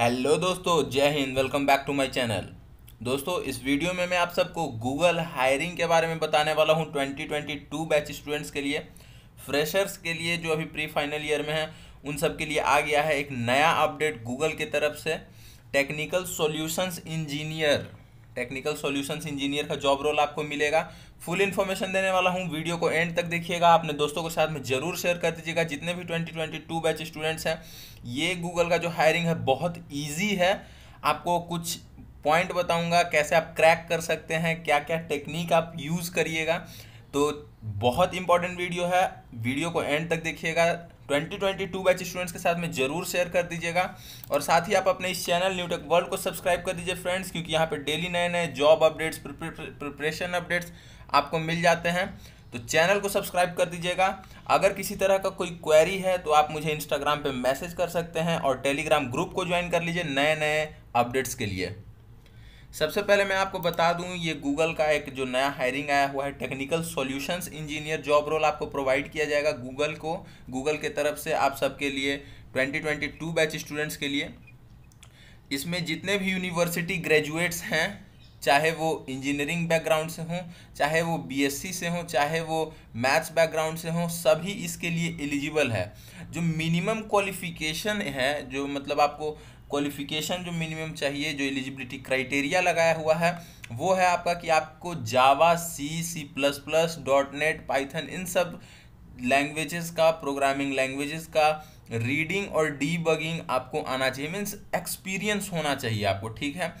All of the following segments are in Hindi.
हेलो दोस्तों जय हिंद welcome back to my channel दोस्तों इस वीडियो में मैं आप सबको गूगल हायरिंग के बारे में बताने वाला हूं 2022 बैच स्टूडेंट्स के लिए फ्रेशर्स के लिए जो अभी प्री फाइनल ईयर में हैं उन सब के लिए आ गया है एक नया अपडेट गूगल की तरफ से technical solutions engineer technical solutions engineer का जॉब रोल आपको मिलेगा फुल इन्फॉर्मेशन देने वाला हूँ वीडियो को एंड तक देखिएगा अपने दोस्तों के साथ में जरूर शेयर कर दीजिएगा जितने भी 2022 बैच स्टूडेंट्स हैं ये गूगल का जो हायरिंग है बहुत ईजी है आपको कुछ पॉइंट बताऊँगा कैसे आप क्रैक कर सकते हैं क्या क्या टेक्निक आप यूज़ करिएगा तो बहुत इंपॉर्टेंट वीडियो है वीडियो को एंड तक देखिएगा twenty twenty two batch students के साथ में जरूर शेयर कर दीजिएगा और साथ ही आप अपने इस चैनल न्यू टेक वर्ल्ड को सब्सक्राइब कर दीजिए फ्रेंड्स क्योंकि यहाँ पे डेली नए नए जॉब अपडेट्स प्रिपरेशन अपडेट्स आपको मिल जाते हैं तो चैनल को सब्सक्राइब कर दीजिएगा अगर किसी तरह का कोई क्वेरी है तो आप मुझे इंस्टाग्राम पर मैसेज कर सकते हैं और टेलीग्राम ग्रुप को ज्वाइन कर लीजिए नए नए अपडेट्स के लिए सबसे पहले मैं आपको बता दूं ये गूगल का एक जो नया हायरिंग आया हुआ है technical solutions engineer job role आपको प्रोवाइड किया जाएगा गूगल को गूगल के तरफ से आप सबके लिए 2022 बैच स्टूडेंट्स के लिए इसमें जितने भी यूनिवर्सिटी ग्रेजुएट्स हैं चाहे वो इंजीनियरिंग बैकग्राउंड से हों चाहे वो बी से हों चाहे वो मैथ्स बैकग्राउंड से हों सभी इसके लिए एलिजिबल है जो मिनिमम क्वालिफिकेशन है जो मतलब आपको क्वालिफिकेशन जो मिनिमम चाहिए जो एलिजिबिलिटी क्राइटेरिया लगाया हुआ है वो है आपका कि आपको Java C C plus plus dot net Python इन सब लैंग्वेजेस का प्रोग्रामिंग लैंग्वेजेस का रीडिंग और डीबगिंग आपको आना चाहिए मीन्स एक्सपीरियंस होना चाहिए आपको ठीक है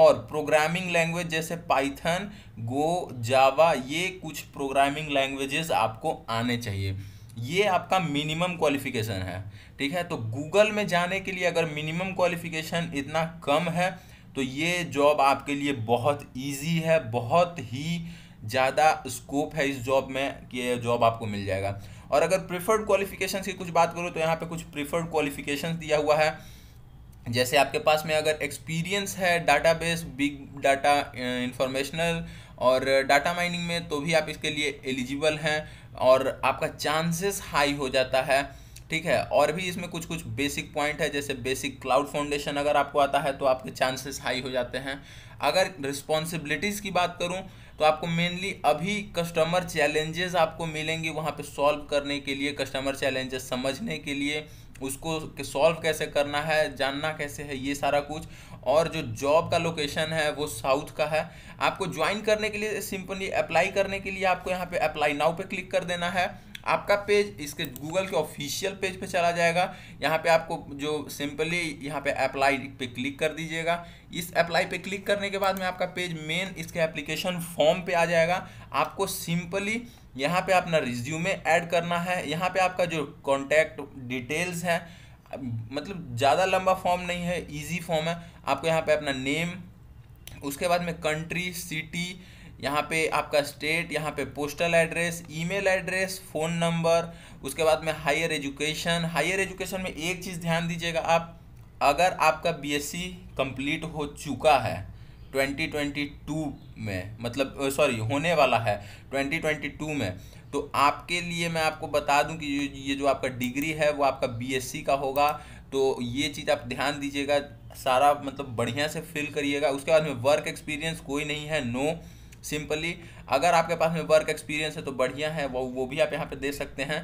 और प्रोग्रामिंग लैंग्वेज जैसे पाइथन गो जावा ये कुछ प्रोग्रामिंग लैंग्वेजेस आपको आने चाहिए ये आपका मिनिमम क्वालिफिकेशन है ठीक है तो गूगल में जाने के लिए अगर मिनिमम क्वालिफिकेशन इतना कम है तो ये जॉब आपके लिए बहुत इजी है बहुत ही ज़्यादा स्कोप है इस जॉब में कि ये जॉब आपको मिल जाएगा और अगर प्रिफर्ड क्वालिफिकेशन की कुछ बात करूँ तो यहाँ पे कुछ प्रिफर्ड क्वालिफिकेशन दिया हुआ है जैसे आपके पास में अगर एक्सपीरियंस है डाटा बिग डाटा इंफॉर्मेशनल और डाटा माइनिंग में तो भी आप इसके लिए एलिजिबल हैं और आपका चांसेस हाई हो जाता है ठीक है और भी इसमें कुछ कुछ बेसिक पॉइंट है जैसे बेसिक क्लाउड फाउंडेशन अगर आपको आता है तो आपके चांसेस हाई हो जाते हैं अगर रिस्पॉन्सिबिलिटीज़ की बात करूं तो आपको मेनली अभी कस्टमर चैलेंजेस आपको मिलेंगे वहाँ पे सॉल्व करने के लिए कस्टमर चैलेंजेस समझने के लिए उसको सॉल्व कैसे करना है जानना कैसे है ये सारा कुछ और जो जॉब का लोकेशन है वो साउथ का है आपको ज्वाइन करने के लिए सिंपली अप्लाई करने के लिए आपको यहाँ पे अप्लाई नाउ पे क्लिक कर देना है आपका पेज इसके गूगल के ऑफिशियल पेज पे चला जाएगा यहाँ पे आपको जो सिंपली यहाँ पे अप्लाई पे क्लिक कर दीजिएगा इस अप्लाई पे क्लिक करने के बाद में आपका पेज मेन इसके एप्लीकेशन फॉर्म पे आ जाएगा आपको सिंपली यहाँ पे अपना रिज्यूमे ऐड करना है यहाँ पे आपका जो कॉन्टैक्ट डिटेल्स है मतलब ज़्यादा लंबा फॉर्म नहीं है ईजी फॉर्म है आपको यहाँ पर अपना नेम उसके बाद में कंट्री सिटी यहाँ पे आपका स्टेट यहाँ पे postal address email address phone number उसके बाद में हायर एजुकेशन हायर एजुकेशन में एक चीज़ ध्यान दीजिएगा आप अगर आपका बीएससी कंप्लीट हो चुका है 2022 में मतलब सॉरी होने वाला है 2022 में तो आपके लिए मैं आपको बता दूं कि ये जो आपका डिग्री है वो आपका बीएससी का होगा तो ये चीज़ आप ध्यान दीजिएगा सारा मतलब बढ़िया से फिल करिएगा उसके बाद में वर्क एक्सपीरियंस कोई नहीं है नो सिंपली अगर आपके पास में वर्क एक्सपीरियंस है तो बढ़िया है वो वो भी आप यहाँ पे दे सकते हैं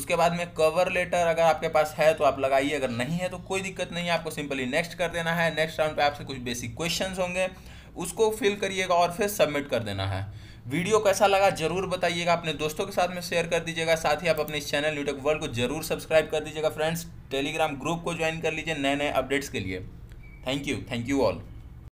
उसके बाद में कवर लेटर अगर आपके पास है तो आप लगाइए अगर नहीं है तो कोई दिक्कत नहीं है आपको सिंपली नेक्स्ट कर देना है नेक्स्ट राउंड पे आपसे कुछ बेसिक क्वेश्चन होंगे उसको फिल करिएगा और फिर सबमिट कर देना है वीडियो कैसा लगा जरूर बताइएगा अपने दोस्तों के साथ में शेयर कर दीजिएगा साथ ही आप अपने इस चैनल यूट्यूब वर्ल्ड को जरूर सब्सक्राइब कर दीजिएगा फ्रेंड्स टेलीग्राम ग्रुप को ज्वाइन कर लीजिए नए नए अपडेट्स के लिए thank you thank you all